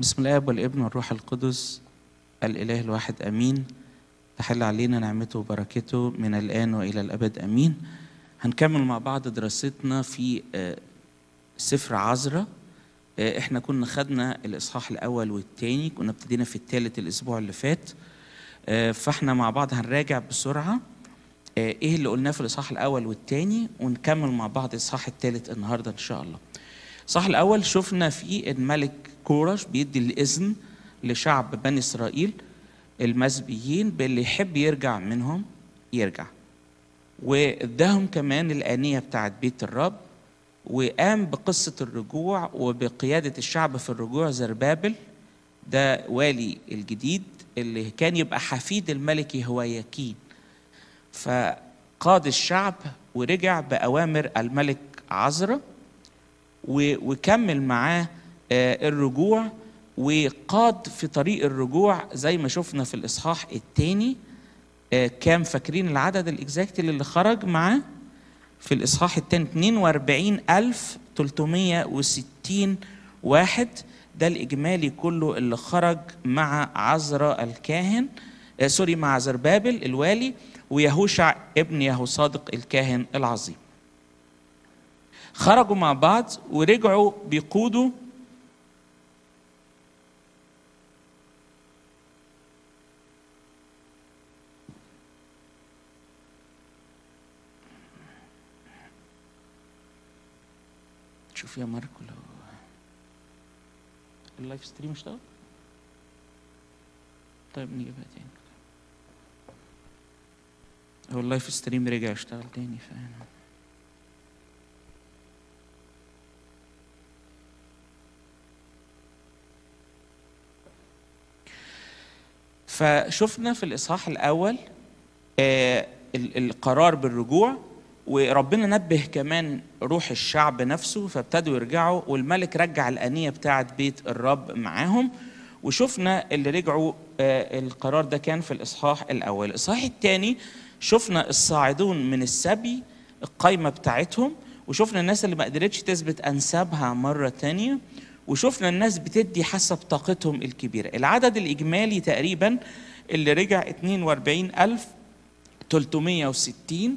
بسم الاب والابن والروح القدس الاله الواحد امين تحل علينا نعمته وبركته من الان والى الابد امين هنكمل مع بعض دراستنا في آه، سفر عذراء آه، احنا كنا خدنا الاصحاح الاول والثاني كنا ابتدينا في الثالث الاسبوع اللي فات آه، فاحنا مع بعض هنراجع بسرعه ايه اللي قلناه في الاصحاح الاول والثاني ونكمل مع بعض الاصحاح الثالث النهارده ان شاء الله الاصحاح الاول شفنا فيه الملك كورش بيدي الاذن لشعب بني اسرائيل المسبيين باللي يحب يرجع منهم يرجع واداهم كمان الآنية بتاعت بيت الرب وقام بقصة الرجوع وبقيادة الشعب في الرجوع زربابل ده والي الجديد اللي كان يبقى حفيد الملك يكين فقاد الشعب ورجع بأوامر الملك عزرة وكمل معاه آه، الرجوع وقاد في طريق الرجوع زي ما شفنا في الإصحاح الثاني آه، كام فاكرين العدد الإكزاكت اللي خرج معاه في الإصحاح الثاني 42360 واحد ده الإجمالي كله اللي خرج مع عزرا الكاهن آه، سوري مع زربابل الوالي ويهوشع ابن يهو صادق الكاهن العظيم خرجوا مع بعض ورجعوا بيقودوا يا ماركو لو اللايف ستريم اشتغل طيب نجيبها تاني هو اللايف ستريم رجع اشتغل تاني فانا فشفنا في الاصحاح الاول آه القرار بالرجوع وربنا نبه كمان روح الشعب نفسه فابتدوا يرجعوا والملك رجع الأنية بتاعة بيت الرب معاهم وشفنا اللي رجعوا آه، القرار ده كان في الإصحاح الأول الإصحاح الثاني شفنا الصاعدون من السبي القايمة بتاعتهم وشفنا الناس اللي ما قدرتش تثبت أنسابها مرة تانية وشفنا الناس بتدي حسب طاقتهم الكبيرة العدد الإجمالي تقريبا اللي رجع 42,360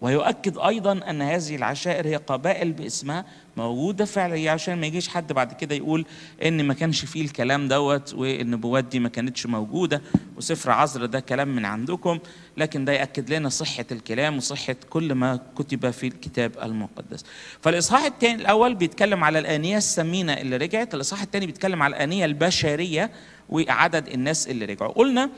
ويؤكد ايضا ان هذه العشائر هي قبائل باسمها موجوده فعليا يعني عشان ما يجيش حد بعد كده يقول ان ما كانش فيه الكلام دوت والنبوات دي ما كانتش موجوده وسفر عزر ده كلام من عندكم لكن ده ياكد لنا صحه الكلام وصحه كل ما كتب في الكتاب المقدس. فالاصحاح الثاني الاول بيتكلم على الانيه السمينه اللي رجعت، الاصحاح الثاني بيتكلم على الانيه البشريه وعدد الناس اللي رجعوا. قلنا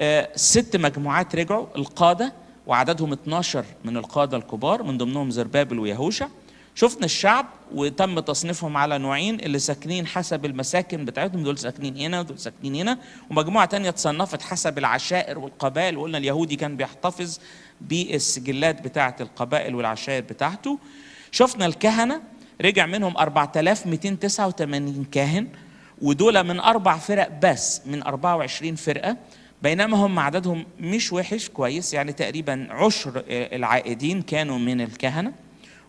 آه، ست مجموعات رجعوا القاده وعددهم 12 من القادة الكبار من ضمنهم زربابل ويهوشع شفنا الشعب وتم تصنيفهم على نوعين اللي ساكنين حسب المساكن بتاعتهم دول ساكنين هنا ودول ساكنين هنا ومجموعة تانية اتصنفت حسب العشائر والقبائل وقلنا اليهودي كان بيحتفظ بالسجلات بتاعة القبائل والعشائر بتاعته شفنا الكهنة رجع منهم 4289 كاهن ودول من أربع فرق بس من 24 فرقة بينما هم عددهم مش وحش كويس يعني تقريبا عشر العائدين كانوا من الكهنة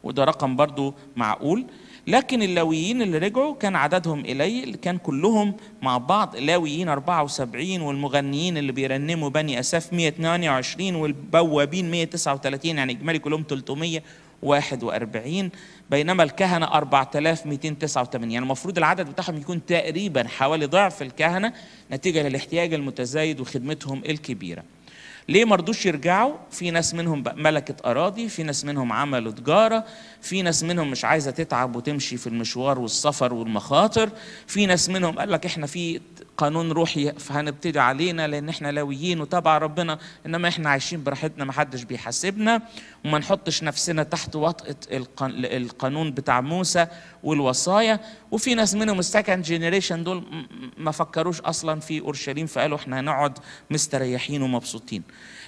وده رقم برضو معقول لكن اللاويين اللي رجعوا كان عددهم قليل كان كلهم مع بعض لاويين 74 والمغنيين اللي بيرنموا بني أساف 122 والبوابين 139 يعني إجمالي كلهم 300 41 بينما الكهنة 4289 يعني المفروض العدد بتاعهم يكون تقريبا حوالي ضعف الكهنة نتيجة للاحتياج المتزايد وخدمتهم الكبيرة ليه ما رضوش يرجعوا في ناس منهم ملكت اراضي في ناس منهم عملوا تجاره في ناس منهم مش عايزه تتعب وتمشي في المشوار والسفر والمخاطر في ناس منهم قال لك احنا في قانون روحي فهنبتدي علينا لان احنا لاويين وتبع ربنا انما احنا عايشين براحتنا ما حدش بيحاسبنا وما نحطش نفسنا تحت وطأة القانون بتاع موسى والوصايا وفي ناس منهم السكند جينيريشن دول ما فكروش اصلا في اورشليم فقالوا احنا هنقعد مستريحين ومبسوطين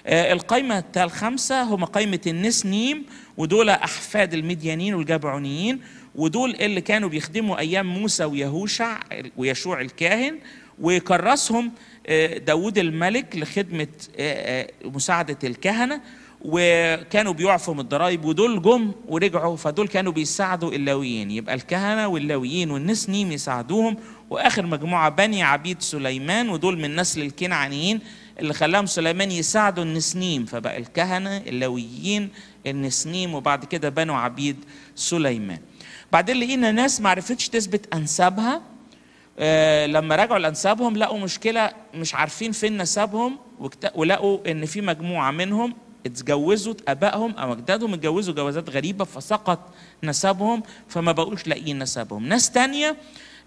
آه، القايمة الخمسة هما قايمة النسنيم ودول أحفاد المديانين والجبعونيين ودول اللي كانوا بيخدموا أيام موسى ويهوشع ويشوع الكاهن وكرسهم آه، داود الملك لخدمة آه، مساعدة الكهنة وكانوا بيعفوا من الضرائب ودول جم ورجعوا فدول كانوا بيساعدوا اللاويين يبقى الكهنة واللاويين والنسنيم يساعدوهم وآخر مجموعة بني عبيد سليمان ودول من نسل الكنعانيين اللي خلاهم سليمان يساعدوا النسنيم فبقى الكهنة اللويين النسنيم وبعد كده بنوا عبيد سليمان بعدين لقينا ناس ما عرفتش تثبت أنسابها آه لما رجعوا لأنسابهم لقوا مشكلة مش عارفين فين نسبهم ولقوا إن في مجموعة منهم اتجوزوا ابائهم او اجدادهم اتجوزوا جوازات غريبه فسقط نسبهم فما بقوش لاقيين نسبهم ناس تانية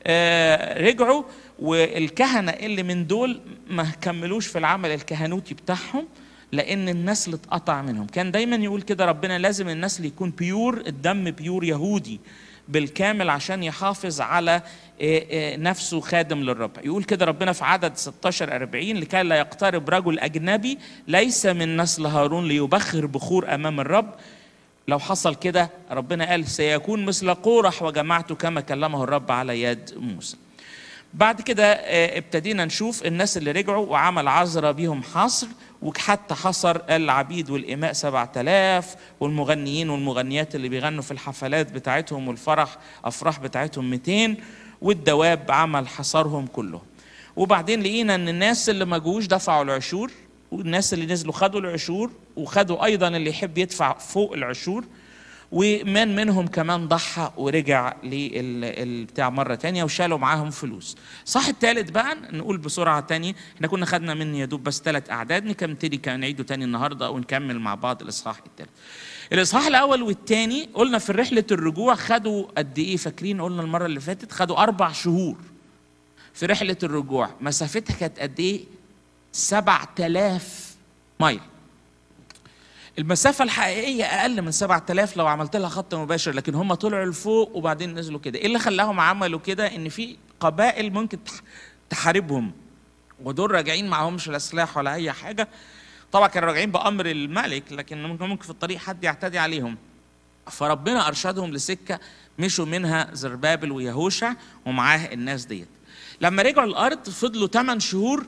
آه، رجعوا والكهنه اللي من دول ما كملوش في العمل الكهنوتي بتاعهم لان النسل اتقطع منهم كان دايما يقول كده ربنا لازم النسل يكون بيور الدم بيور يهودي بالكامل عشان يحافظ على آه، آه، نفسه خادم للرب يقول كده ربنا في عدد 16 40 لكي لا يقترب رجل أجنبي ليس من نسل هارون ليبخر بخور أمام الرب لو حصل كده ربنا قال سيكون مثل قورح وجمعته كما كلمه الرب على يد موسى بعد كده آه، ابتدينا نشوف الناس اللي رجعوا وعمل عذرة بيهم حصر وحتى حصر العبيد والإماء سبعة آلاف والمغنيين والمغنيات اللي بيغنوا في الحفلات بتاعتهم والفرح أفراح بتاعتهم 200 والدواب عمل حصرهم كلهم وبعدين لقينا ان الناس اللي ما جوش دفعوا العشور والناس اللي نزلوا خدوا العشور وخدوا ايضا اللي يحب يدفع فوق العشور ومن منهم كمان ضحى ورجع للبتاع مرة تانية وشالوا معاهم فلوس صح التالت بقى نقول بسرعة تانية احنا كنا خدنا من يدوب بس ثلاث أعداد نكمل نعيده تاني النهاردة ونكمل مع بعض الإصحاح التالت الإصحاح الأول والتاني قلنا في رحلة الرجوع خدوا قد إيه فاكرين قلنا المرة اللي فاتت خدوا أربع شهور في رحلة الرجوع مسافتها كانت قد إيه 7000 ميل المسافة الحقيقية أقل من 7000 لو عملت لها خط مباشر لكن هم طلعوا لفوق وبعدين نزلوا كده إيه اللي خلاهم عملوا كده إن في قبائل ممكن تحاربهم ودول راجعين معهمش لا سلاح ولا أي حاجة طبعا كانوا راجعين بأمر الملك لكن ممكن ممكن في الطريق حد يعتدي عليهم فربنا أرشدهم لسكة مشوا منها زربابل ويهوشع ومعاه الناس ديت لما رجعوا الأرض فضلوا 8 شهور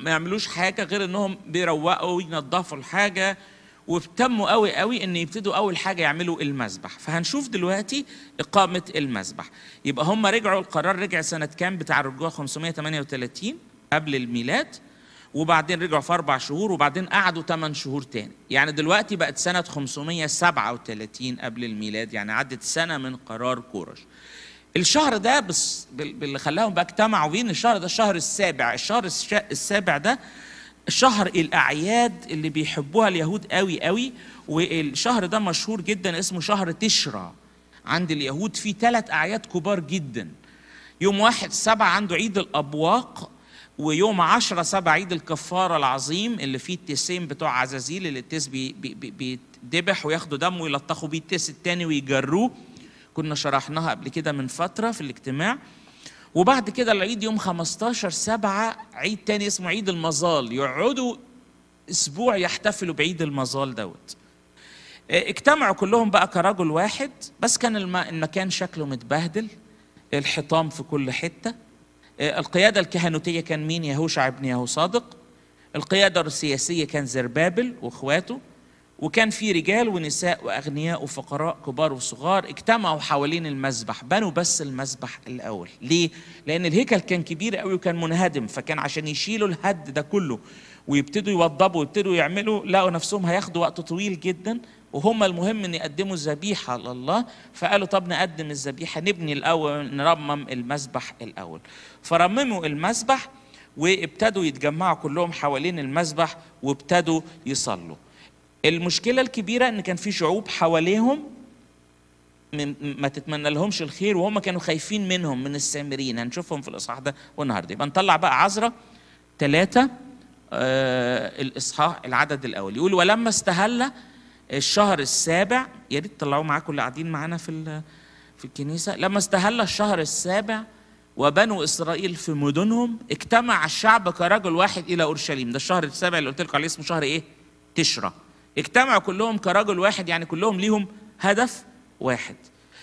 ما يعملوش حاجه غير انهم بيروقوا وينضفوا الحاجه واهتموا قوي قوي ان يبتدوا اول حاجه يعملوا المسبح فهنشوف دلوقتي اقامه المسبح يبقى هم رجعوا القرار رجع سنه كام بتاع الرجوع 538 قبل الميلاد وبعدين رجعوا في اربع شهور وبعدين قعدوا ثمان شهور تاني يعني دلوقتي بقت سنه 537 قبل الميلاد يعني عدت سنه من قرار كورش الشهر ده بس باللي خلاهم بقى اجتمعوا بيه ان الشهر ده الشهر السابع الشهر السابع ده شهر الاعياد اللي بيحبوها اليهود قوي قوي والشهر ده مشهور جدا اسمه شهر تشرى عند اليهود فيه ثلاث اعياد كبار جدا يوم واحد سبعة عنده عيد الأبواق ويوم عشرة سبعة عيد الكفارة العظيم اللي فيه التسيم بتوع عزازيل اللي التيس بيتذبح وياخدوا دمه ويلطخوا بيه التيس التاني ويجروه كنا شرحناها قبل كده من فترة في الاجتماع وبعد كده العيد يوم 15 سبعة عيد تاني اسمه عيد المظال يقعدوا أسبوع يحتفلوا بعيد المظال دوت آه، اجتمعوا كلهم بقى كرجل واحد بس كان المكان شكله متبهدل الحطام في كل حتة آه، القيادة الكهنوتية كان مين يهوشع ابن يهو صادق القيادة السياسية كان زربابل واخواته وكان في رجال ونساء واغنياء وفقراء كبار وصغار اجتمعوا حوالين المذبح بنوا بس المذبح الاول ليه لان الهيكل كان كبير قوي وكان منهدم فكان عشان يشيلوا الهد ده كله ويبتدوا يوضبوا ويبتدوا يعملوا لقوا نفسهم هياخدوا وقت طويل جدا وهم المهم ان يقدموا الذبيحه لله فقالوا طب نقدم الذبيحه نبني الاول نرمم المذبح الاول فرمموا المذبح وابتدوا يتجمعوا كلهم حوالين المذبح وابتدوا يصلوا المشكله الكبيره ان كان في شعوب حواليهم ما تتمنى لهمش الخير وهم كانوا خايفين منهم من السامريين هنشوفهم في الاصحاح ده والنهارده يبقى نطلع بقى عذرة ثلاثة آه الاصحاح العدد الاول يقول ولما استهل الشهر السابع يا ريت تطلعوه معاكم اللي قاعدين معانا في في الكنيسه لما استهل الشهر السابع وبنو اسرائيل في مدنهم اجتمع الشعب كرجل واحد الى اورشليم ده الشهر السابع اللي قلت لكم عليه اسمه شهر ايه تشرى اجتمعوا كلهم كرجل واحد يعني كلهم ليهم هدف واحد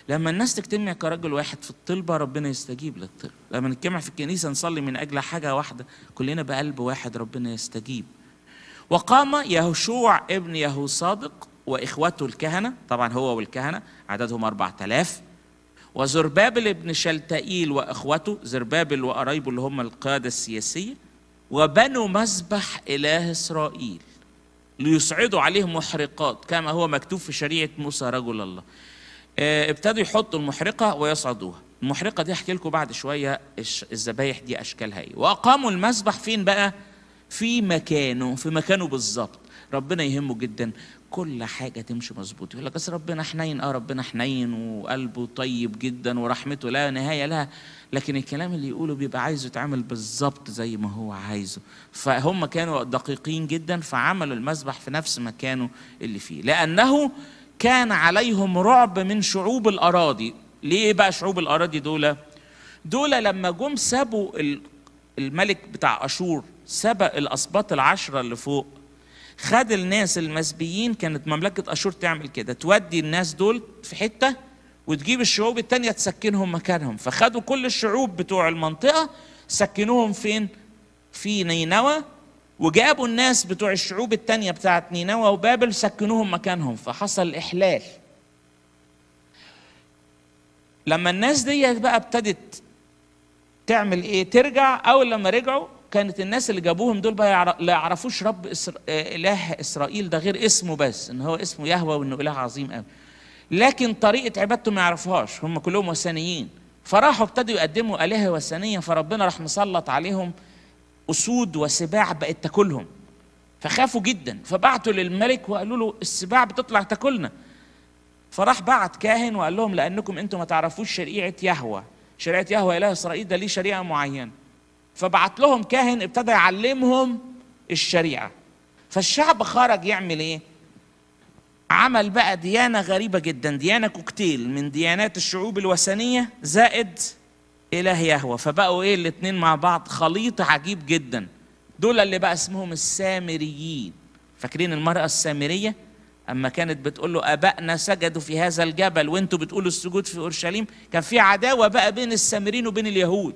لما الناس تجتمع كرجل واحد في الطلبة ربنا يستجيب للطلبة لما نجتمع في الكنيسة نصلي من أجل حاجة واحدة كلنا بقلب واحد ربنا يستجيب وقام يهشوع ابن يهو صادق وإخوته الكهنة طبعا هو والكهنة عددهم أربعة آلاف وزربابل ابن شلتائيل وإخوته زربابل وقرايبه اللي هم القادة السياسية وبنوا مذبح إله إسرائيل ليصعدوا عليه محرقات كما هو مكتوب في شريعة موسى رجل الله آه، ابتدوا يحطوا المحرقة ويصعدوها المحرقة دي احكي لكم بعد شوية الذبايح دي أشكالها إيه وأقاموا المسبح فين بقى في مكانه في مكانه بالظبط ربنا يهمه جدا كل حاجه تمشي مظبوط يقول لك اصل ربنا حنين اه ربنا حنين وقلبه طيب جدا ورحمته لا نهايه لها لكن الكلام اللي يقوله بيبقى عايزه يتعمل بالظبط زي ما هو عايزه فهم كانوا دقيقين جدا فعملوا المذبح في نفس مكانه اللي فيه لانه كان عليهم رعب من شعوب الاراضي ليه بقى شعوب الاراضي دول دول لما جم سابوا الملك بتاع اشور سبق الاسباط العشره اللي فوق خد الناس المسبيين كانت مملكه اشور تعمل كده تودي الناس دول في حته وتجيب الشعوب التانيه تسكنهم مكانهم فخدوا كل الشعوب بتوع المنطقه سكنوهم فين في نينوى وجابوا الناس بتوع الشعوب التانية بتاعت نينوى وبابل سكنوهم مكانهم فحصل إحلال لما الناس دي بقى ابتدت تعمل ايه ترجع اول لما رجعوا كانت الناس اللي جابوهم دول بقى لا يعرفوش رب إسر... اله اسرائيل ده غير اسمه بس ان هو اسمه يهوى وانه اله عظيم قوي لكن طريقه عبادته ما يعرفوهاش هم كلهم وثنيين فراحوا ابتدوا يقدموا الهه وثنيه فربنا راح مسلط عليهم اسود وسباع بقت تاكلهم فخافوا جدا فبعتوا للملك وقالوا له السباع بتطلع تاكلنا فراح بعت كاهن وقال لهم لانكم انتم ما تعرفوش شريعه يهوى شريعه يهوى اله اسرائيل ده ليه شريعه معينه فبعت لهم كاهن ابتدى يعلمهم الشريعه فالشعب خرج يعمل ايه عمل بقى ديانه غريبه جدا ديانه كوكتيل من ديانات الشعوب الوثنيه زائد اله يهوى فبقوا ايه الاثنين مع بعض خليط عجيب جدا دول اللي بقى اسمهم السامريين فاكرين المراه السامريه اما كانت بتقول له ابائنا سجدوا في هذا الجبل وانتوا بتقولوا السجود في اورشليم كان في عداوه بقى بين السامريين وبين اليهود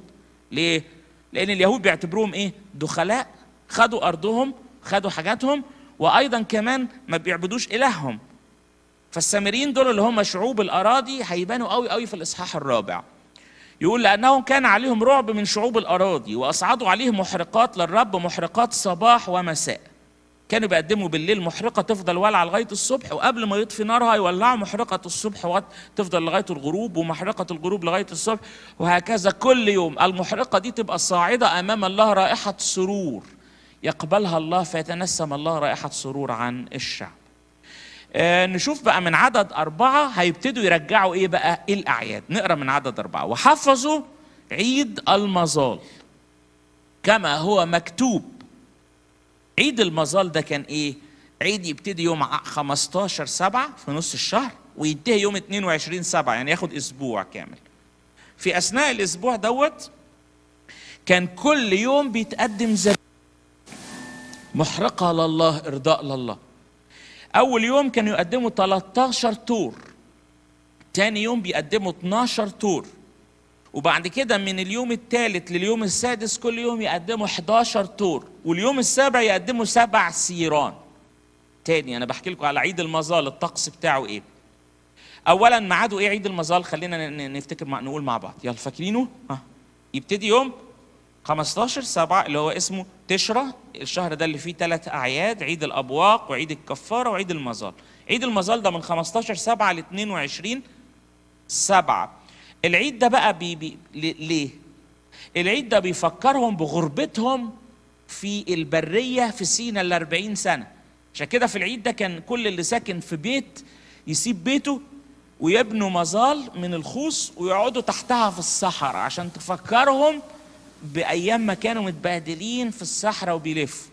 ليه لأن اليهود بيعتبروهم إيه؟ دخلاء خدوا أرضهم خدوا حاجاتهم وأيضا كمان ما بيعبدوش إلههم فالسامريين دول اللي هم شعوب الأراضي هيبانوا قوي قوي في الإصحاح الرابع يقول لأنهم كان عليهم رعب من شعوب الأراضي وأصعدوا عليهم محرقات للرب محرقات صباح ومساء كانوا بيقدموا بالليل محرقه تفضل ولعة لغايه الصبح وقبل ما يطفي نارها يولعوا محرقه الصبح تفضل لغايه الغروب ومحرقه الغروب لغايه الصبح وهكذا كل يوم المحرقه دي تبقى صاعده امام الله رائحه سرور يقبلها الله فيتنسم الله رائحه سرور عن الشعب آه، نشوف بقى من عدد أربعة هيبتدوا يرجعوا إيه بقى إيه الأعياد نقرأ من عدد أربعة وحفظوا عيد المظال كما هو مكتوب عيد المظال ده كان ايه؟ عيد يبتدي يوم 15 7 في نص الشهر وينتهي يوم 22 7 يعني ياخد اسبوع كامل. في اثناء الاسبوع دوت كان كل يوم بيتقدم ذبيحه محرقه لله ارضاء لله. اول يوم كانوا يقدموا 13 تور تاني يوم بيقدموا 12 تور وبعد كده من اليوم الثالث لليوم السادس كل يوم يقدموا 11 تور واليوم السابع يقدموا سبع سيران تاني انا بحكي لكم على عيد المظال الطقس بتاعه ايه اولا ميعاده ايه عيد المظال خلينا نفتكر مع نقول مع بعض يلا فاكرينه ها يبتدي يوم 15 7 اللي هو اسمه تشرة الشهر ده اللي فيه ثلاث اعياد عيد الابواق وعيد الكفاره وعيد المظال عيد المظال ده من 15 7 ل 22 7 العيد ده بقى بي بي ليه؟ العيد ده بيفكرهم بغربتهم في البرية في سينا الأربعين سنة عشان كده في العيد ده كان كل اللي ساكن في بيت يسيب بيته ويبنوا مظال من الخوص ويقعدوا تحتها في الصحراء عشان تفكرهم بأيام ما كانوا متبهدلين في الصحراء وبيلفوا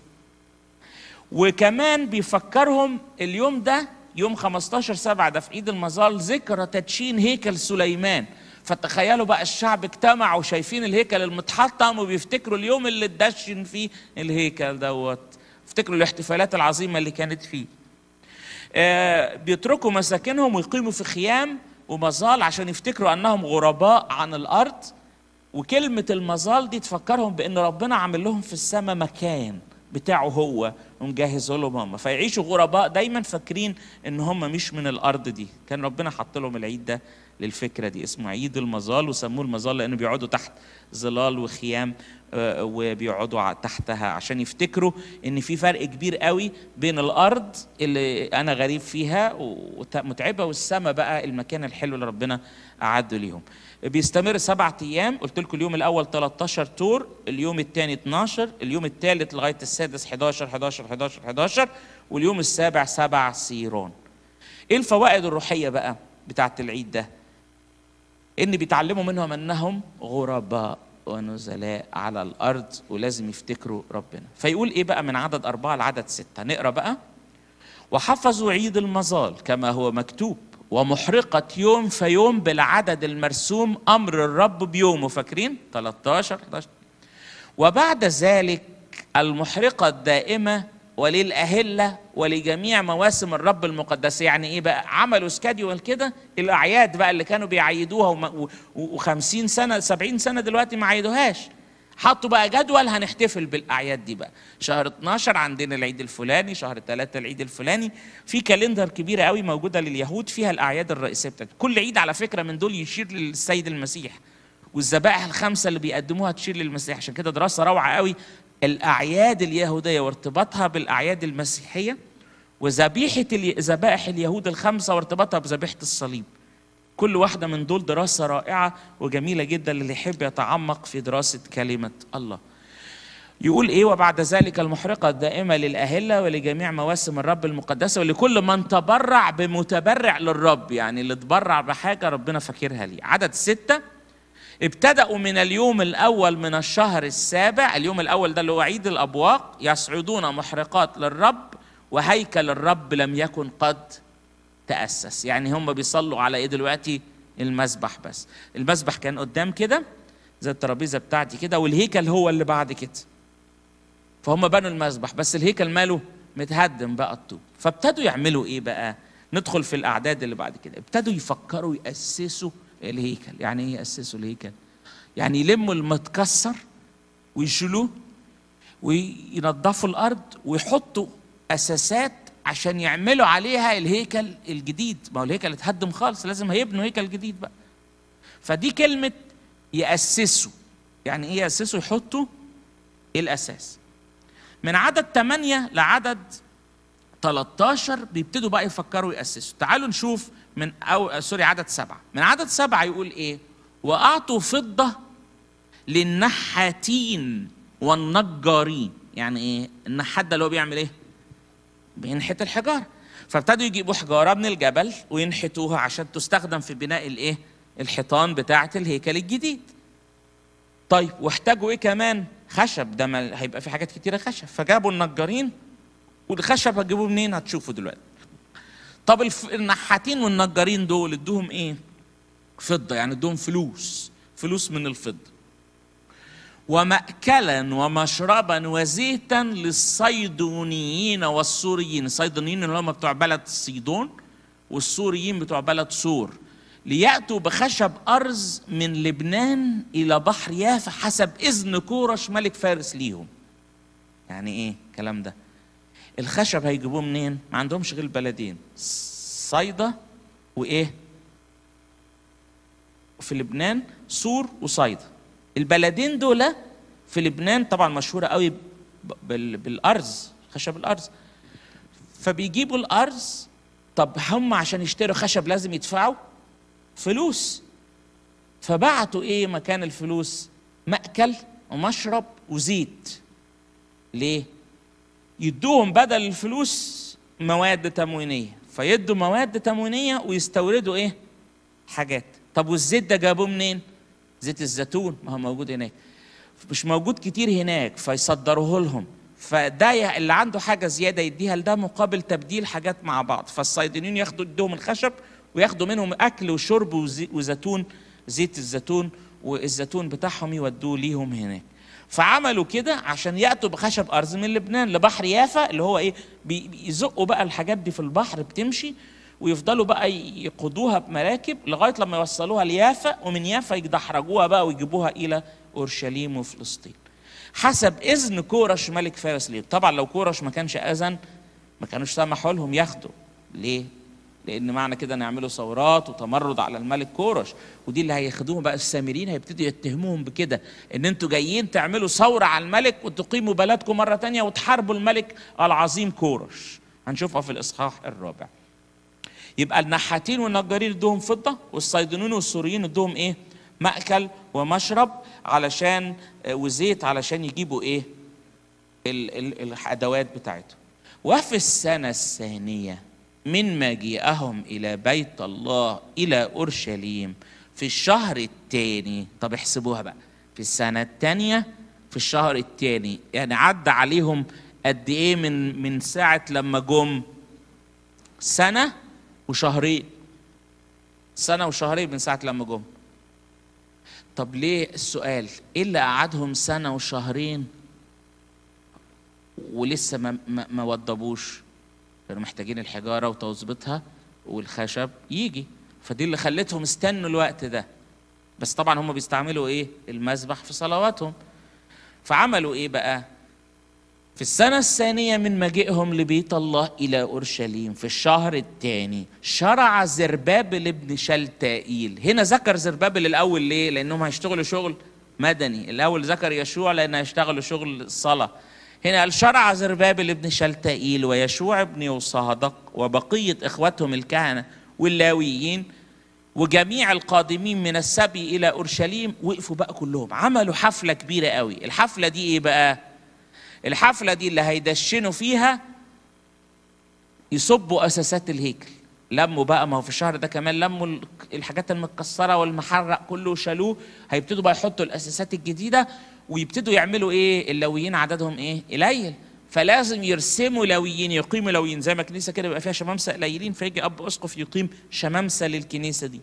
وكمان بيفكرهم اليوم ده يوم 15 سبعة ده في عيد المظال ذكرى تدشين هيكل سليمان فتخيلوا بقى الشعب اجتمع وشايفين الهيكل المتحطم وبيفتكروا اليوم اللي اتدشن فيه الهيكل دوت افتكروا الاحتفالات العظيمة اللي كانت فيه آه بيتركوا مساكنهم ويقيموا في خيام ومظال عشان يفتكروا أنهم غرباء عن الأرض وكلمة المظال دي تفكرهم بأن ربنا عامل لهم في السماء مكان بتاعه هو ومجهزه لهم هم فيعيشوا غرباء دايما فاكرين ان هم مش من الارض دي كان ربنا حط لهم العيد ده للفكره دي اسمه عيد المظال وسموه المظال لانه بيقعدوا تحت ظلال وخيام آه، وبيقعدوا تحتها عشان يفتكروا ان في فرق كبير قوي بين الارض اللي انا غريب فيها ومتعبه والسماء بقى المكان الحلو اللي ربنا اعده ليهم بيستمر سبعة ايام قلت لكم اليوم الاول 13 تور اليوم الثاني 12 اليوم الثالث لغايه السادس 11 11 11 11 واليوم السابع سبع سيرون. ايه الفوائد الروحيه بقى بتاعت العيد ده ان بيتعلموا منهم انهم غرباء ونزلاء على الارض ولازم يفتكروا ربنا فيقول ايه بقى من عدد اربعه لعدد سته نقرا بقى وحفظوا عيد المظال كما هو مكتوب ومحرقة يوم فيوم بالعدد المرسوم أمر الرب بيومه فاكرين 13 11 وبعد ذلك المحرقة الدائمة وللأهلة ولجميع مواسم الرب المقدسة يعني إيه بقى عملوا سكاديول كده الأعياد بقى اللي كانوا بيعيدوها وخمسين سنة سبعين سنة دلوقتي ما عيدوهاش حطوا بقى جدول هنحتفل بالأعياد دي بقى شهر 12 عندنا العيد الفلاني شهر 3 العيد الفلاني في كالندر كبيرة قوي موجودة لليهود فيها الأعياد الرئيسية بتاعت كل عيد على فكرة من دول يشير للسيد المسيح والذبائح الخمسة اللي بيقدموها تشير للمسيح عشان كده دراسة روعة قوي الأعياد اليهودية وارتباطها بالأعياد المسيحية وذبيحة ذبائح اليهود الخمسة وارتباطها بذبيحة الصليب كل واحدة من دول دراسة رائعة وجميلة جدا للي يحب يتعمق في دراسة كلمة الله يقول ايه وبعد ذلك المحرقة الدائمة للأهلة ولجميع مواسم الرب المقدسة ولكل من تبرع بمتبرع للرب يعني اللي تبرع بحاجة ربنا فاكرها ليه عدد ستة ابتدأوا من اليوم الأول من الشهر السابع اليوم الأول ده اللي هو عيد الأبواق يصعدون محرقات للرب وهيكل الرب لم يكن قد تأسس يعني هم بيصلوا على إيه دلوقتي المسبح بس المسبح كان قدام كده زي الترابيزة بتاعتي كده والهيكل هو اللي بعد كده فهم بنوا المسبح بس الهيكل ماله متهدم بقى الطوب فابتدوا يعملوا ايه بقى ندخل في الاعداد اللي بعد كده ابتدوا يفكروا يأسسوا الهيكل يعني ايه يأسسوا الهيكل يعني يلموا المتكسر ويشيلوه وينظفوا الارض ويحطوا اساسات عشان يعملوا عليها الهيكل الجديد ما هو الهيكل اتهدم خالص لازم هيبنوا هيكل جديد بقى فدي كلمه يأسسوا يعني ايه يأسسوا يحطوا الاساس من عدد 8 لعدد 13 بيبتدوا بقى يفكروا يأسسوا تعالوا نشوف من أو سوري عدد سبعة من عدد سبعة يقول إيه وأعطوا فضة للنحاتين والنجارين يعني إيه النحات ده اللي هو بيعمل إيه بينحت الحجارة فابتدوا يجيبوا حجارة من الجبل وينحتوها عشان تستخدم في بناء الإيه الحيطان بتاعة الهيكل الجديد طيب واحتاجوا إيه كمان خشب ده هيبقى في حاجات كتيرة خشب فجابوا النجارين والخشب هتجيبوه منين هتشوفوا دلوقتي طب النحاتين والنجارين دول ادوهم ايه فضه يعني ادوهم فلوس فلوس من الفضه ومأكلا ومشربا وزيتا للصيدونيين والسوريين الصيدونيين اللي هم بتوع بلد الصيدون والسوريين بتوع بلد سور ليأتوا بخشب أرز من لبنان إلى بحر يافا حسب إذن كورش ملك فارس ليهم يعني إيه الكلام ده الخشب هيجيبوه منين؟ ما عندهمش غير البلدين صيدا وايه؟ في لبنان سور وصيدا البلدين دول في لبنان طبعا مشهوره قوي بالارز خشب الارز فبيجيبوا الارز طب هم عشان يشتروا خشب لازم يدفعوا فلوس فبعتوا ايه مكان الفلوس مأكل ومشرب وزيت ليه يدوهم بدل الفلوس مواد تموينيه فيدوا مواد تموينيه ويستوردوا ايه حاجات طب والزيت ده جابوه منين زيت الزيتون ما هو موجود هناك مش موجود كتير هناك فيصدروه لهم فده اللي عنده حاجه زياده يديها لده مقابل تبديل حاجات مع بعض فالصيدليين ياخدوا يدوهم الخشب وياخدوا منهم اكل وشرب وزيتون زيت الزيتون والزيتون بتاعهم يودوه ليهم هناك فعملوا كده عشان ياتوا بخشب ارز من لبنان لبحر يافا اللي هو ايه بيزقوا بقى الحاجات دي في البحر بتمشي ويفضلوا بقى يقودوها بمراكب لغايه لما يوصلوها ليافا ومن يافا يدحرجوها بقى ويجيبوها الى اورشليم وفلسطين. حسب اذن كورش ملك فارس ليه؟ طبعا لو كورش ما كانش اذن ما كانوش سمحوا لهم ياخدوا ليه؟ لان معنى كده يعملوا ثورات وتمرد على الملك كورش ودي اللي هياخدوهم بقى السامريين هيبتدوا يتهموهم بكده ان انتوا جايين تعملوا ثوره على الملك وتقيموا بلدكم مره تانية وتحاربوا الملك العظيم كورش هنشوفها في الاصحاح الرابع يبقى النحاتين والنجارين ادوهم فضه والصيدونيين والسوريين ادوهم ايه مأكل ومشرب علشان آه، وزيت علشان يجيبوا ايه الادوات بتاعتهم وفي السنه الثانيه من مجيئهم إلى بيت الله إلى أورشليم في الشهر الثاني طب احسبوها بقى في السنة الثانية في الشهر الثاني يعني عدى عليهم قد إيه من من ساعة لما جم سنة وشهرين سنة وشهرين من ساعة لما جم طب ليه السؤال إيه اللي قعدهم سنة وشهرين ولسه ما ما, ما وضبوش كانوا محتاجين الحجاره وتظبيطها والخشب يجي فدي اللي خلتهم استنوا الوقت ده بس طبعا هم بيستعملوا ايه المذبح في صلواتهم فعملوا ايه بقى في السنة الثانية من مجيئهم لبيت الله إلى أورشليم في الشهر الثاني شرع زربابل ابن شلتائيل هنا ذكر زربابل الأول ليه؟ لأنهم هيشتغلوا شغل مدني الأول ذكر يشوع لأن هيشتغلوا شغل الصلاة هنا قال شرع زربابل ابن شلتائيل ويشوع ابن يوصادق وبقية إخواتهم الكهنة واللاويين وجميع القادمين من السبي إلى أورشليم وقفوا بقى كلهم عملوا حفلة كبيرة قوي الحفلة دي إيه بقى؟ الحفلة دي اللي هيدشنوا فيها يصبوا أساسات الهيكل لموا بقى ما هو في الشهر ده كمان لموا الحاجات المتكسرة والمحرق كله وشالوه هيبتدوا بقى يحطوا الأساسات الجديدة ويبتدوا يعملوا ايه اللويين عددهم ايه قليل فلازم يرسموا لويين يقيموا لويين زي ما الكنيسه كده بيبقى فيها شمامسه قليلين فيجي اب اسقف يقيم شمامسه للكنيسه دي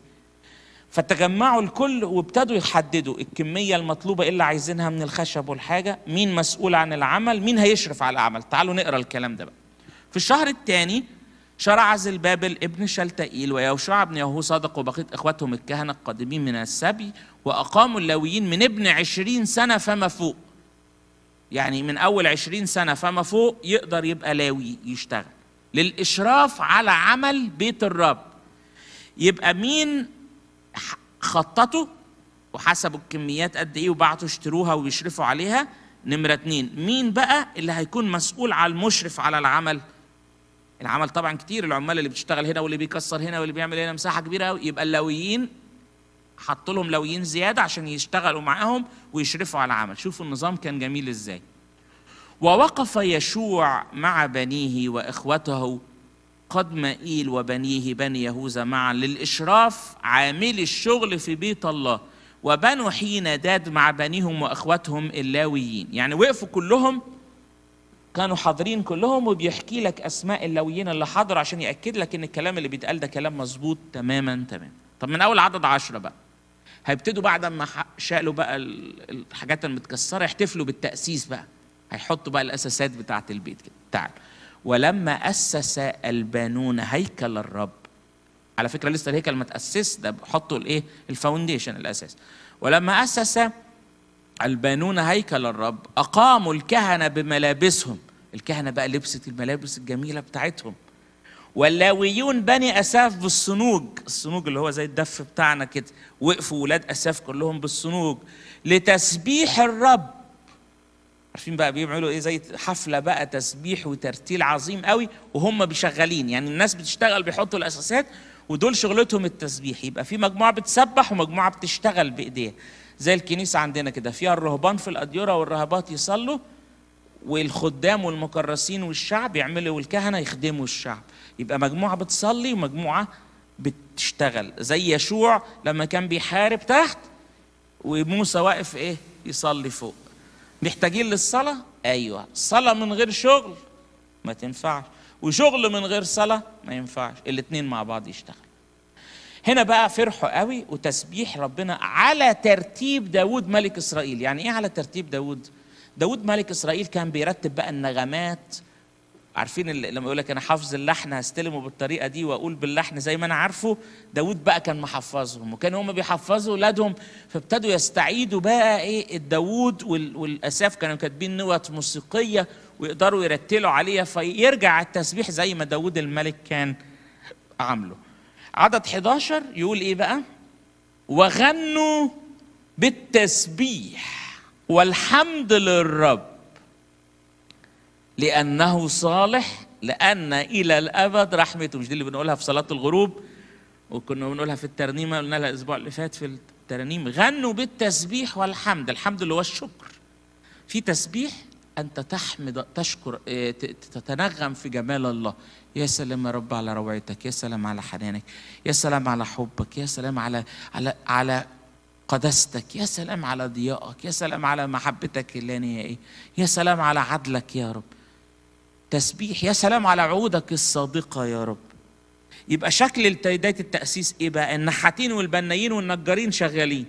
فتجمعوا الكل وابتدوا يحددوا الكميه المطلوبه إيه اللي عايزينها من الخشب والحاجه مين مسؤول عن العمل مين هيشرف على العمل تعالوا نقرا الكلام ده بقى في الشهر الثاني شرع زلبابل ابن شلتائيل ويوشع ابن يهو صادق وبقية اخواتهم الكهنة القادمين من السبي وأقاموا اللويين من ابن عشرين سنة فما فوق يعني من أول عشرين سنة فما فوق يقدر يبقى لاوي يشتغل للإشراف على عمل بيت الرب يبقى مين خططه وحسبوا الكميات قد إيه وبعتوا اشتروها ويشرفوا عليها نمرة اتنين مين بقى اللي هيكون مسؤول على المشرف على العمل العمل طبعا كتير العمال اللي بتشتغل هنا واللي بيكسر هنا واللي بيعمل هنا مساحة كبيرة يبقى اللويين حط لهم لويين زياده عشان يشتغلوا معاهم ويشرفوا على العمل شوفوا النظام كان جميل ازاي ووقف يشوع مع بنيه واخوته قد مائيل وبنيه بني يهوذا معا للاشراف عامل الشغل في بيت الله وبنوا حين داد مع بنيهم واخوتهم اللاويين يعني وقفوا كلهم كانوا حاضرين كلهم وبيحكي لك اسماء اللاويين اللي حضروا عشان ياكد لك ان الكلام اللي بيتقال ده كلام مظبوط تماما تماما طب من اول عدد عشرة بقى هيبتدوا بعد ما شالوا بقى الحاجات المتكسره يحتفلوا بالتاسيس بقى هيحطوا بقى الاساسات بتاعه البيت كده تعال ولما اسس البانون هيكل الرب على فكره لسه الهيكل ما تاسس ده حطوا الايه الفاونديشن الاساس ولما اسس البانون هيكل الرب اقاموا الكهنه بملابسهم الكهنه بقى لبست الملابس الجميله بتاعتهم واللاويون بني اساف بالصنوج الصنوج اللي هو زي الدف بتاعنا كده وقفوا ولاد اساف كلهم بالصنوج لتسبيح الرب عارفين بقى بيعملوا ايه زي حفله بقى تسبيح وترتيل عظيم قوي وهم بيشغلين يعني الناس بتشتغل بيحطوا الاساسات ودول شغلتهم التسبيح يبقى في مجموعه بتسبح ومجموعه بتشتغل بايديها زي الكنيسه عندنا كده فيها الرهبان في الاديره والرهبات يصلوا والخدام والمكرسين والشعب يعملوا والكهنه يخدموا الشعب يبقى مجموعه بتصلي ومجموعه بتشتغل زي يشوع لما كان بيحارب تحت وموسى واقف ايه يصلي فوق محتاجين للصلاه ايوه صلاه من غير شغل ما تنفعش وشغل من غير صلاه ما ينفعش الاتنين مع بعض يشتغل هنا بقى فرحوا قوي وتسبيح ربنا على ترتيب داود ملك اسرائيل يعني ايه على ترتيب داود داود ملك اسرائيل كان بيرتب بقى النغمات عارفين لما يقول لك انا حافظ اللحن هستلمه بالطريقه دي واقول باللحن زي ما انا عارفه داوود بقى كان محفظهم وكان هم بيحفظوا اولادهم فابتدوا يستعيدوا بقى ايه الداود والاساف كانوا كاتبين نوت موسيقيه ويقدروا يرتلوا عليها فيرجع التسبيح زي ما داوود الملك كان عامله عدد 11 يقول ايه بقى وغنوا بالتسبيح والحمد للرب لأنه صالح لأن إلى الأبد رحمته مش دي اللي بنقولها في صلاة الغروب وكنا بنقولها في الترنيمة قلنا لها الأسبوع اللي فات في الترنيم غنوا بالتسبيح والحمد الحمد اللي هو الشكر في تسبيح أنت تحمد تشكر آه، تتنغم في جمال الله يا سلام يا رب على روعتك يا سلام على حنانك يا سلام على حبك يا سلام على على على قداستك يا سلام على ضيائك يا سلام على محبتك اللانهائيه يا سلام على عدلك يا رب تسبيح يا سلام على عودك الصادقه يا رب يبقى شكل بدايه التاسيس ايه بقى النحاتين والبنايين والنجارين شغالين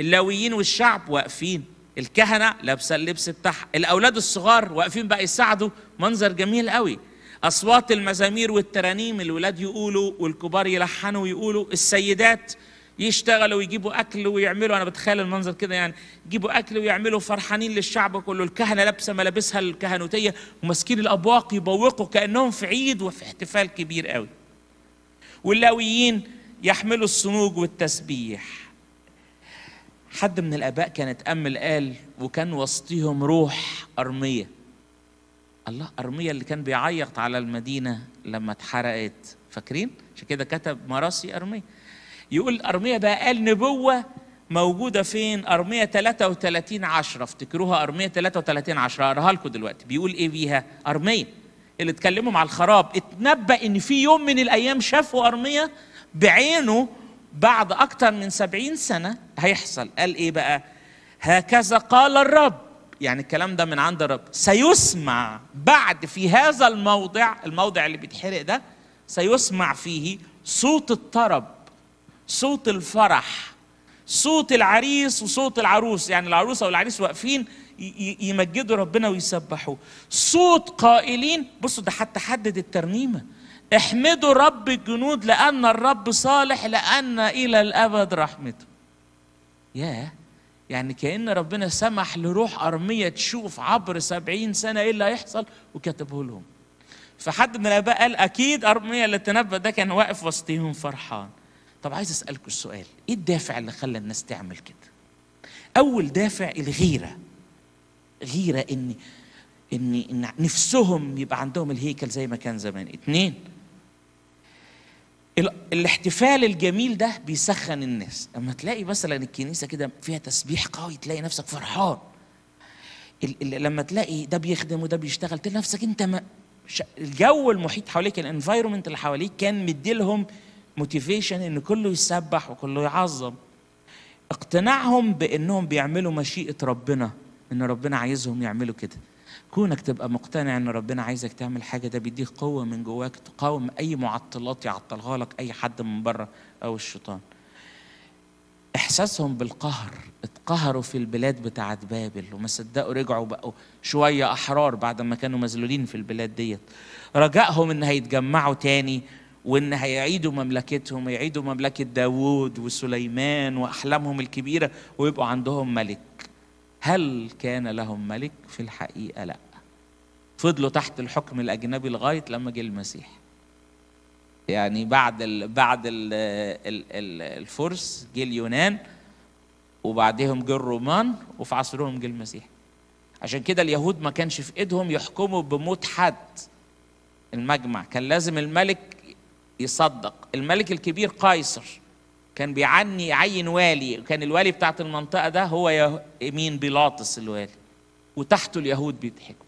اللاويين والشعب واقفين الكهنه لابسه اللبس بتاعها الاولاد الصغار واقفين بقى يساعدوا منظر جميل قوي اصوات المزامير والترانيم الولاد يقولوا والكبار يلحنوا ويقولوا السيدات يشتغلوا ويجيبوا اكل ويعملوا انا بتخيل المنظر كده يعني يجيبوا اكل ويعملوا فرحانين للشعب كله الكهنه لابسه ملابسها الكهنوتيه وماسكين الابواق يبوقوا كانهم في عيد وفي احتفال كبير قوي واللاويين يحملوا الصنوج والتسبيح حد من الاباء كان اتامل قال وكان وسطهم روح ارميه الله ارميه اللي كان بيعيط على المدينه لما اتحرقت فاكرين عشان كده كتب مراسي ارميه يقول أرمية بقى قال نبوة موجودة فين أرمية 33 10 افتكروها أرمية 33 10 أقراها لكم دلوقتي بيقول إيه بيها أرمية اللي اتكلموا مع الخراب اتنبأ إن في يوم من الأيام شافوا أرمية بعينه بعد أكتر من سبعين سنة هيحصل قال إيه بقى هكذا قال الرب يعني الكلام ده من عند الرب سيسمع بعد في هذا الموضع الموضع اللي بيتحرق ده سيسمع فيه صوت الطرب صوت الفرح صوت العريس وصوت العروس يعني العروسه والعريس واقفين يمجدوا ربنا ويسبحوا صوت قائلين بصوا ده حتى حدد الترنيمه احمدوا رب الجنود لان الرب صالح لان الى الابد رحمته ياه يعني كأن ربنا سمح لروح أرمية تشوف عبر سبعين سنة إيه اللي هيحصل وكتبه لهم فحد من الآباء قال أكيد أرمية اللي تنبأ ده كان واقف وسطيهم فرحان طب عايز اسالكم السؤال ايه الدافع اللي خلى الناس تعمل كده اول دافع الغيره غيره ان ان ان نفسهم يبقى عندهم الهيكل زي ما كان زمان اتنين الاحتفال الجميل ده بيسخن الناس اما تلاقي مثلا الكنيسه كده فيها تسبيح قوي تلاقي نفسك فرحان لما تلاقي ده بيخدم وده بيشتغل تلاقي نفسك انت ما الجو المحيط حواليك الانفايرمنت اللي حواليك كان مديلهم لهم موتيفيشن ان كله يسبح وكله يعظم اقتناعهم بانهم بيعملوا مشيئه ربنا ان ربنا عايزهم يعملوا كده كونك تبقى مقتنع ان ربنا عايزك تعمل حاجه ده بيديك قوه من جواك تقاوم اي معطلات يعطلها لك اي حد من بره او الشيطان احساسهم بالقهر اتقهروا في البلاد بتاعه بابل وما صدقوا رجعوا بقوا شويه احرار بعد ما كانوا مذلولين في البلاد ديت رجائهم ان هيتجمعوا تاني وان هيعيدوا مملكتهم يعيدوا مملكه داوود وسليمان واحلامهم الكبيره ويبقوا عندهم ملك هل كان لهم ملك في الحقيقه لا فضلوا تحت الحكم الاجنبي لغايه لما جه المسيح يعني بعد ال بعد ال ال الـ الفرس جه اليونان وبعدهم جه الرومان وفي عصرهم جه المسيح عشان كده اليهود ما كانش في ايدهم يحكموا بموت حد المجمع كان لازم الملك يصدق الملك الكبير قيصر كان بيعني يعين والي وكان الوالي بتاعت المنطقة ده هو يمين مين بيلاطس الوالي وتحته اليهود بيضحكوا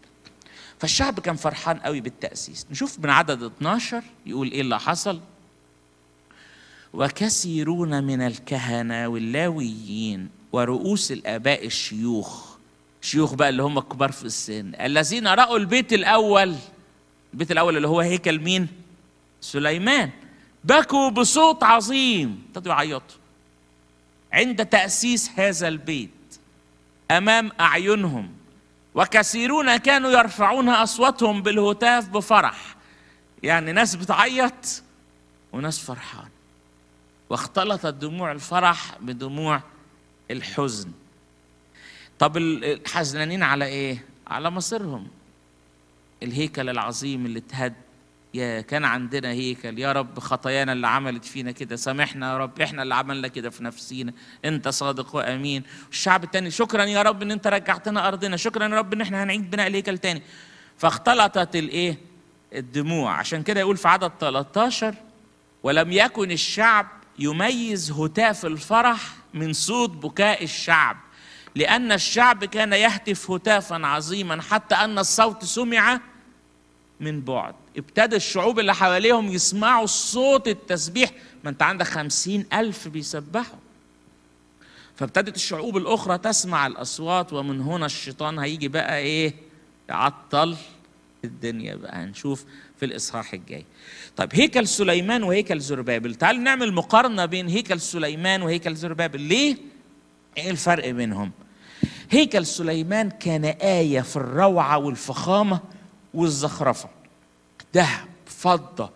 فالشعب كان فرحان قوي بالتأسيس نشوف من عدد 12 يقول ايه اللي حصل وكثيرون من الكهنة واللاويين ورؤوس الآباء الشيوخ شيوخ بقى اللي هم كبار في السن الذين رأوا البيت الأول البيت الأول اللي هو هيكل مين؟ سليمان بكوا بصوت عظيم ابتدوا يعيطوا عند تأسيس هذا البيت أمام أعينهم وكثيرون كانوا يرفعون أصواتهم بالهتاف بفرح يعني ناس بتعيط وناس فرحان واختلطت دموع الفرح بدموع الحزن طب الحزنانين على ايه على مصيرهم الهيكل العظيم اللي اتهد يا كان عندنا هيكل يا رب خطايانا اللي عملت فينا كده سامحنا يا رب احنا اللي عملنا كده في نفسينا انت صادق وامين الشعب التاني شكرا يا رب ان انت رجعتنا ارضنا شكرا يا رب ان احنا هنعيد بناء الهيكل تاني فاختلطت الايه الدموع عشان كده يقول في عدد 13 ولم يكن الشعب يميز هتاف الفرح من صوت بكاء الشعب لأن الشعب كان يهتف هتافا عظيما حتى أن الصوت سمع من بعد ابتدى الشعوب اللي حواليهم يسمعوا صوت التسبيح ما انت عندك خمسين ألف بيسبحوا فابتدت الشعوب الأخرى تسمع الأصوات ومن هنا الشيطان هيجي بقى إيه يعطل الدنيا بقى هنشوف في الإصحاح الجاي طيب هيكل سليمان وهيكل زربابل تعال نعمل مقارنة بين هيكل سليمان وهيكل زربابل ليه؟ إيه الفرق بينهم؟ هيكل سليمان كان آية في الروعة والفخامة والزخرفه ذهب فضه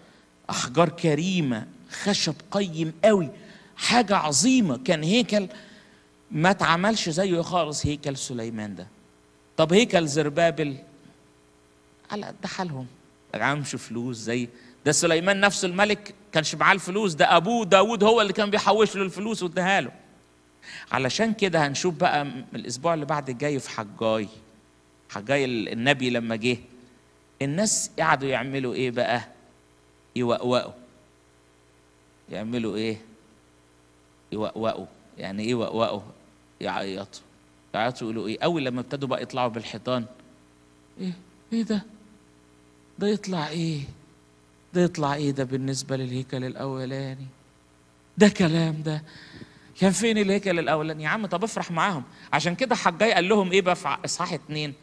احجار كريمه خشب قيم قوي حاجه عظيمه كان هيكل ما اتعملش زيه خالص هيكل سليمان ده طب هيكل زربابل على قد حالهم عامش فلوس زي ده سليمان نفسه الملك كانش معاه الفلوس ده ابوه داود هو اللي كان بيحوش له الفلوس واداها له علشان كده هنشوف بقى الاسبوع اللي بعد الجاي في حجاي حجاي النبي لما جه الناس قعدوا يعملوا ايه بقى يوقوقوا يعملوا ايه يوقوقوا يعني ايه يوقوقوا يعيطوا يعيطوا يقولوا ايه اول لما ابتدوا بقى يطلعوا بالحيطان ايه ايه ده ده يطلع ايه ده يطلع ايه ده بالنسبه للهيكل الاولاني ده كلام ده كان فين الهيكل الاولاني يا عم طب افرح معاهم عشان كده حجاي قال لهم ايه بقى في اصحاح اتنين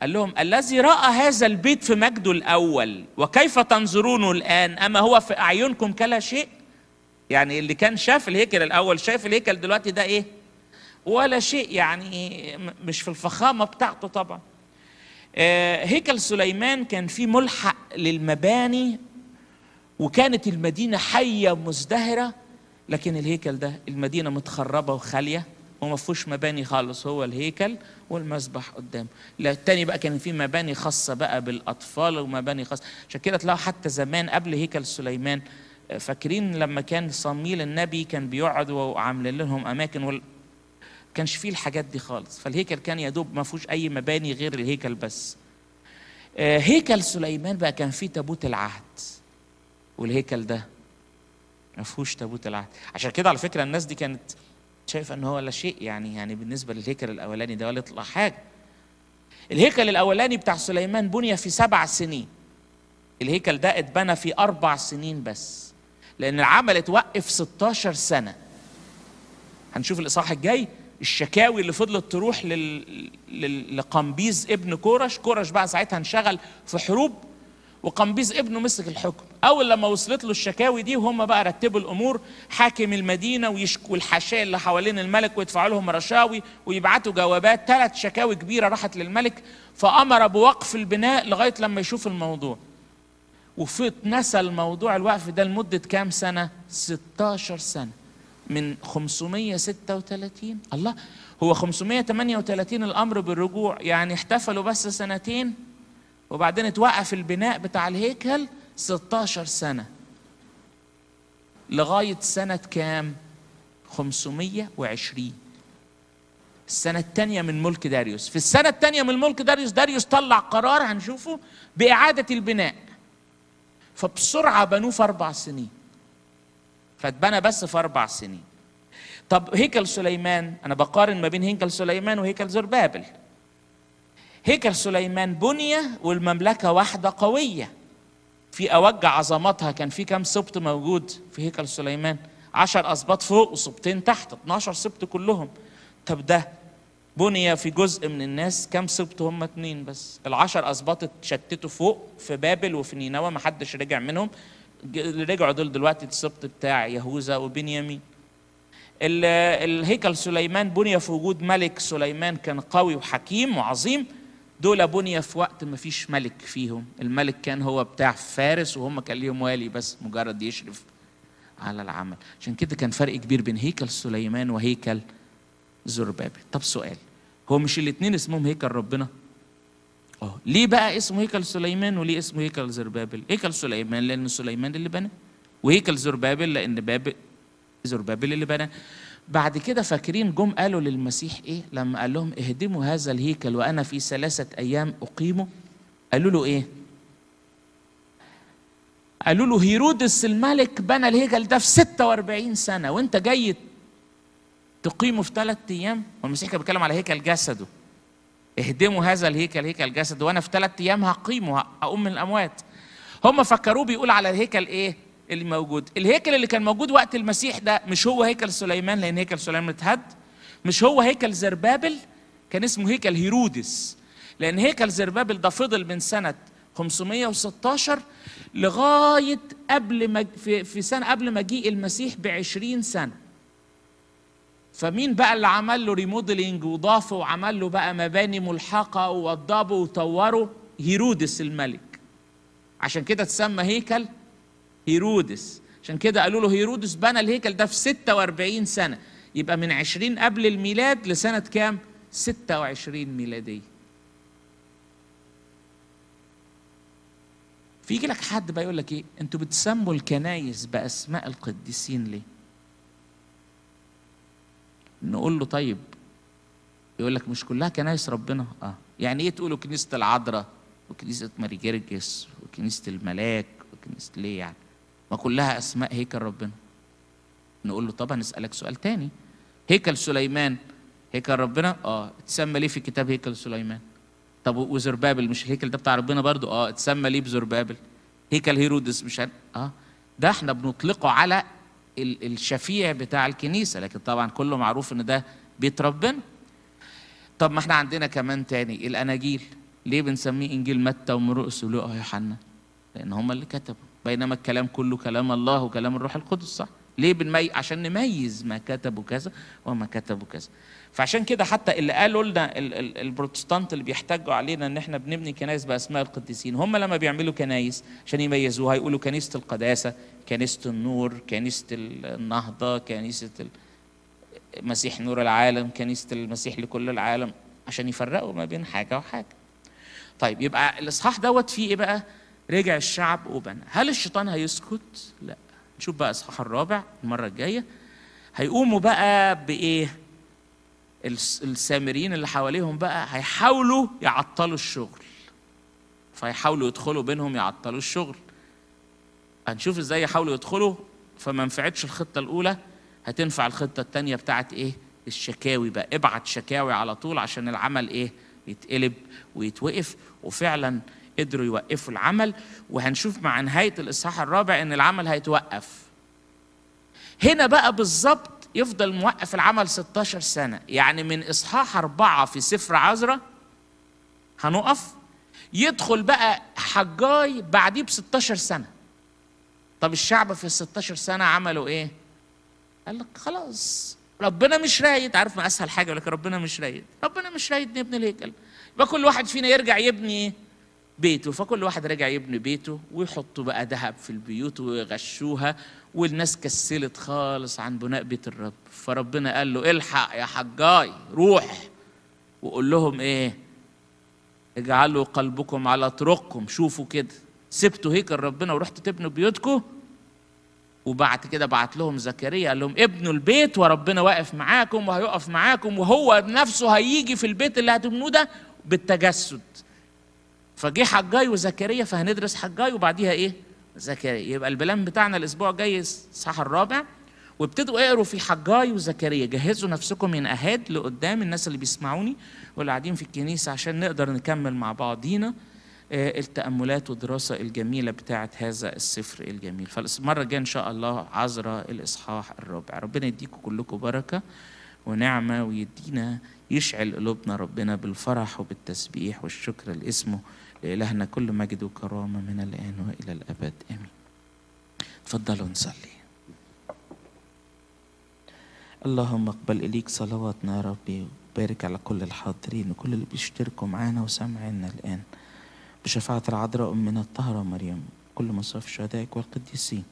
قال لهم الذي راى هذا البيت في مجده الاول وكيف تنظرونه الان اما هو في اعينكم كلا شيء يعني اللي كان شاف الهيكل الاول شايف الهيكل دلوقتي ده ايه ولا شيء يعني مش في الفخامه بتاعته طبعا آه، هيكل سليمان كان فيه ملحق للمباني وكانت المدينه حيه مزدهره لكن الهيكل ده المدينه متخربه وخاليه وما فيهوش مباني خالص هو الهيكل والمسبح قدامه لا التاني بقى كان في مباني خاصه بقى بالاطفال ومباني خاصه عشان كده تلاقوا حتى زمان قبل هيكل سليمان آه، فاكرين لما كان صميل النبي كان بيقعد وعامل لهم اماكن وال... كانش فيه الحاجات دي خالص فالهيكل كان يا دوب ما فيهوش اي مباني غير الهيكل بس آه، هيكل سليمان بقى كان فيه تابوت العهد والهيكل ده ما فيهوش تابوت العهد عشان كده على فكره الناس دي كانت شايفه ان هو لا شيء يعني يعني بالنسبه للهيكل الاولاني ده ولا يطلع حاجه الهيكل الاولاني بتاع سليمان بني في سبع سنين الهيكل ده اتبنى في اربع سنين بس لان العمل اتوقف 16 سنه هنشوف الاصحاح الجاي الشكاوي اللي فضلت تروح لل... لل... لقمبيز ابن كورش كورش بقى ساعتها انشغل في حروب وقمبيز ابنه مسك الحكم اول لما وصلت له الشكاوي دي وهم بقى رتبوا الامور حاكم المدينه ويشكوا الحاشيه اللي حوالين الملك ويدفعوا لهم رشاوي ويبعتوا جوابات ثلاث شكاوي كبيره راحت للملك فامر بوقف البناء لغايه لما يشوف الموضوع نسى الموضوع الوقف ده لمده كام سنه 16 سنه من 536 الله هو 538 الامر بالرجوع يعني احتفلوا بس سنتين وبعدين اتوقف البناء بتاع الهيكل 16 سنة لغاية سنة كام؟ 520 السنة الثانية من ملك داريوس في السنة الثانية من ملك داريوس داريوس طلع قرار هنشوفه بإعادة البناء فبسرعة بنوه في أربع سنين فاتبنى بس في أربع سنين طب هيكل سليمان أنا بقارن ما بين هيكل سليمان وهيكل زربابل هيكل سليمان بني والمملكة واحدة قوية في اوج عظمتها كان في كام سبط موجود في هيكل سليمان 10 اسباط فوق وسبطين تحت 12 سبط كلهم طب ده بني في جزء من الناس كام سبط هم اتنين بس العشر اسباط اتشتتوا فوق في بابل وفي نينوى ما حدش رجع منهم اللي رجعوا دول دلوقتي السبط بتاع يهوذا وبنيامين الهيكل سليمان بني في وجود ملك سليمان كان قوي وحكيم وعظيم دول بني في وقت ما فيش ملك فيهم الملك كان هو بتاع فارس وهم كان ليهم والي بس مجرد يشرف على العمل عشان كده كان فرق كبير بين هيكل سليمان وهيكل زربابل طب سؤال هو مش الاثنين اسمهم هيكل ربنا اه ليه بقى اسمه هيكل سليمان وليه اسمه هيكل زربابل هيكل سليمان لان سليمان اللي بنى وهيكل زربابل لان باب زربابل اللي بنى بعد كده فاكرين جم قالوا للمسيح ايه لما قال لهم اهدموا هذا الهيكل وانا في ثلاثه ايام اقيمه قالوا له ايه قالوا له هيرودس الملك بنى الهيكل ده في 46 سنه وانت جاي تقيمه في ثلاث ايام والمسيح كان بيتكلم على هيكل جسده اهدموا هذا الهيكل هيكل جسده وانا في ثلاث ايام هقيمه هقوم من الاموات هم فكروه بيقول على الهيكل ايه اللي موجود الهيكل اللي كان موجود وقت المسيح ده مش هو هيكل سليمان لان هيكل سليمان اتهد مش هو هيكل زربابل كان اسمه هيكل هيرودس لان هيكل زربابل ده فضل من سنه 516 لغايه قبل ما في, في سنه قبل مجيء المسيح ب 20 سنه فمين بقى اللي عمل له ريموديلنج وضافه وعمل له بقى مباني ملحقه ووضبه وطوره هيرودس الملك عشان كده اتسمى هيكل هيرودس عشان كده قالوا له هيرودس بنى الهيكل ده في 46 سنة يبقى من 20 قبل الميلاد لسنة كام؟ 26 ميلادية فيجي لك حد بقى يقول لك ايه انتوا بتسموا الكنايس باسماء القديسين ليه نقول له طيب يقول لك مش كلها كنايس ربنا اه يعني ايه تقولوا كنيسه العذراء وكنيسه ماري جرجس وكنيسه الملاك وكنيسه ليه يعني كلها اسماء هيكل ربنا نقول له طبعا نسالك سؤال تاني هيكل سليمان هيكل ربنا اه اتسمى ليه في كتاب هيكل سليمان طب وزربابل مش الهيكل ده بتاع ربنا برضو اه اتسمى ليه بزربابل هيكل هيرودس مش هن... اه ده احنا بنطلقه على الشفيع بتاع الكنيسه لكن طبعا كله معروف ان ده بيت ربنا طب ما احنا عندنا كمان تاني الاناجيل ليه بنسميه انجيل متى ومرقس ولوقا ويوحنا لان هم اللي كتبوا بينما الكلام كله كلام الله وكلام الروح القدس صح ليه بنمي عشان نميز ما كتبه كذا وما كتبه كذا فعشان كده حتى اللي قالوا لنا البروتستانت اللي بيحتجوا علينا ان احنا بنبني كنايس باسماء القديسين هم لما بيعملوا كنايس عشان يميزوها يقولوا كنيسه القداسه كنيسه النور كنيسه النهضه كنيسه المسيح نور العالم كنيسه المسيح لكل العالم عشان يفرقوا ما بين حاجه وحاجه طيب يبقى الاصحاح دوت فيه ايه بقى رجع الشعب وبنى هل الشيطان هيسكت لا نشوف بقى اصحاح الرابع المره الجايه هيقوموا بقى بايه السامريين اللي حواليهم بقى هيحاولوا يعطلوا الشغل فيحاولوا يدخلوا بينهم يعطلوا الشغل هنشوف ازاي يحاولوا يدخلوا فما نفعتش الخطه الاولى هتنفع الخطه الثانيه بتاعت ايه الشكاوي بقى ابعت شكاوي على طول عشان العمل ايه يتقلب ويتوقف وفعلا قدروا يوقفوا العمل وهنشوف مع نهاية الإصحاح الرابع إن العمل هيتوقف هنا بقى بالظبط يفضل موقف العمل 16 سنة يعني من إصحاح أربعة في سفر عزرة هنقف يدخل بقى حجاي بعديه ب 16 سنة طب الشعب في ال 16 سنة عملوا إيه؟ قال لك خلاص ربنا مش رايد عارف ما اسهل حاجه يقول لك ربنا مش رايد ربنا مش رايد نبني الهيكل يبقى كل واحد فينا يرجع يبني إيه؟ بيته فكل واحد رجع يبني بيته ويحطوا بقى ذهب في البيوت ويغشوها والناس كسلت خالص عن بناء بيت الرب فربنا قال له الحق يا حجاي روح وقول لهم ايه اجعلوا قلبكم على طرقكم شوفوا كده سبتوا هيك ربنا ورحتوا تبنوا بيوتكم وبعد كده بعت لهم زكريا قال لهم ابنوا البيت وربنا واقف معاكم وهيقف معاكم وهو نفسه هيجي في البيت اللي هتبنوه ده بالتجسد فجه حجاي وزكريا فهندرس حجاي وبعديها ايه زكريا يبقى البلان بتاعنا الاسبوع الجاي الصح الرابع وابتدوا اقروا في حجاي وزكريا جهزوا نفسكم من اهاد لقدام الناس اللي بيسمعوني واللي قاعدين في الكنيسه عشان نقدر نكمل مع بعضينا آه، التأملات والدراسة الجميلة بتاعة هذا السفر الجميل فالمرة الجاية إن شاء الله عذراء الإصحاح الرابع ربنا يديكم كلكم بركة ونعمة ويدينا يشعل قلوبنا ربنا بالفرح وبالتسبيح والشكر لاسمه لإلهنا كل مجد وكرامة من الآن وإلى الأبد آمين تفضلوا نصلي اللهم اقبل إليك صلواتنا يا ربي وبارك على كل الحاضرين وكل اللي بيشتركوا معانا وسامعينا الآن بشفاعة العذراء أمنا الطهرة مريم كل مصاف شهدائك والقديسين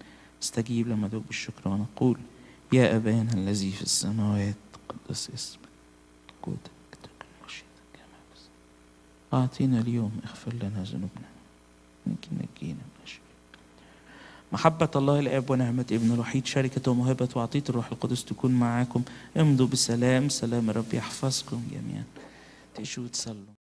استجيب لما دوب الشكر ونقول يا أبانا الذي في السماوات قدس اسمك قدس أعطينا اليوم اغفر لنا ذنوبنا يمكن نجينا من الشر محبة الله الآب ونعمة ابن الوحيد شركة وموهبة وعطية الروح القدس تكون معاكم امضوا بسلام سلام الرب يحفظكم جميعا تعيشوا وتصلوا